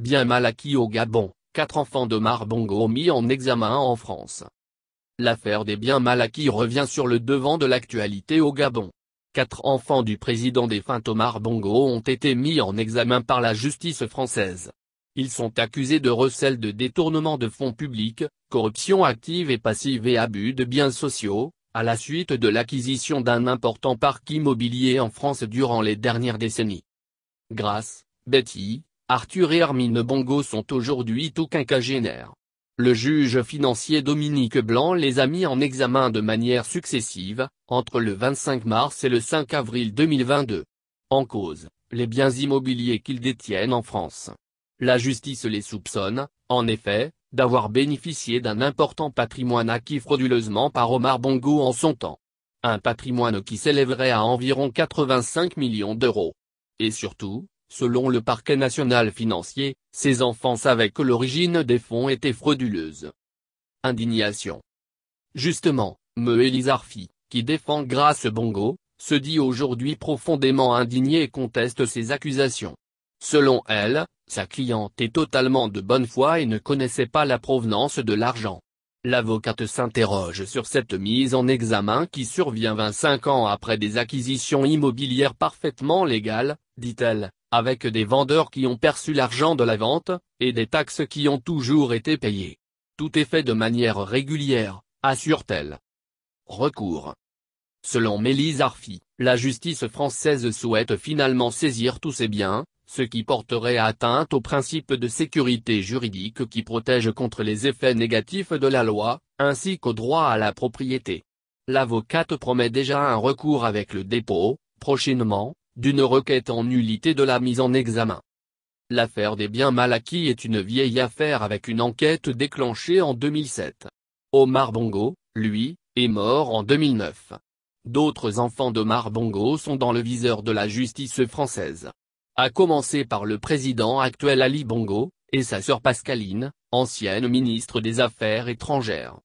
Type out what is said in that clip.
Bien mal acquis au Gabon, quatre enfants de Bongo mis en examen en France. L'affaire des biens mal acquis revient sur le devant de l'actualité au Gabon. Quatre enfants du président défunt Omar Bongo ont été mis en examen par la justice française. Ils sont accusés de recel de détournement de fonds publics, corruption active et passive et abus de biens sociaux, à la suite de l'acquisition d'un important parc immobilier en France durant les dernières décennies. Grâce, Betty, Arthur et Hermine Bongo sont aujourd'hui tout quinquagénaires. Le juge financier Dominique Blanc les a mis en examen de manière successive, entre le 25 mars et le 5 avril 2022. En cause, les biens immobiliers qu'ils détiennent en France. La justice les soupçonne, en effet, d'avoir bénéficié d'un important patrimoine acquis frauduleusement par Omar Bongo en son temps. Un patrimoine qui s'élèverait à environ 85 millions d'euros. Et surtout, Selon le parquet national financier, ses enfants savaient que l'origine des fonds était frauduleuse. Indignation. Justement, Me Elizarfi, qui défend Grâce Bongo, se dit aujourd'hui profondément indignée et conteste ses accusations. Selon elle, sa cliente est totalement de bonne foi et ne connaissait pas la provenance de l'argent. L'avocate s'interroge sur cette mise en examen qui survient 25 ans après des acquisitions immobilières parfaitement légales, dit-elle avec des vendeurs qui ont perçu l'argent de la vente, et des taxes qui ont toujours été payées. Tout est fait de manière régulière, assure-t-elle. Recours. Selon Mélise Arfi, la justice française souhaite finalement saisir tous ses biens, ce qui porterait atteinte au principe de sécurité juridique qui protège contre les effets négatifs de la loi, ainsi qu'au droit à la propriété. L'avocate promet déjà un recours avec le dépôt, prochainement, d'une requête en nullité de la mise en examen. L'affaire des biens mal acquis est une vieille affaire avec une enquête déclenchée en 2007. Omar Bongo, lui, est mort en 2009. D'autres enfants d'Omar Bongo sont dans le viseur de la justice française. A commencer par le président actuel Ali Bongo, et sa sœur Pascaline, ancienne ministre des Affaires étrangères.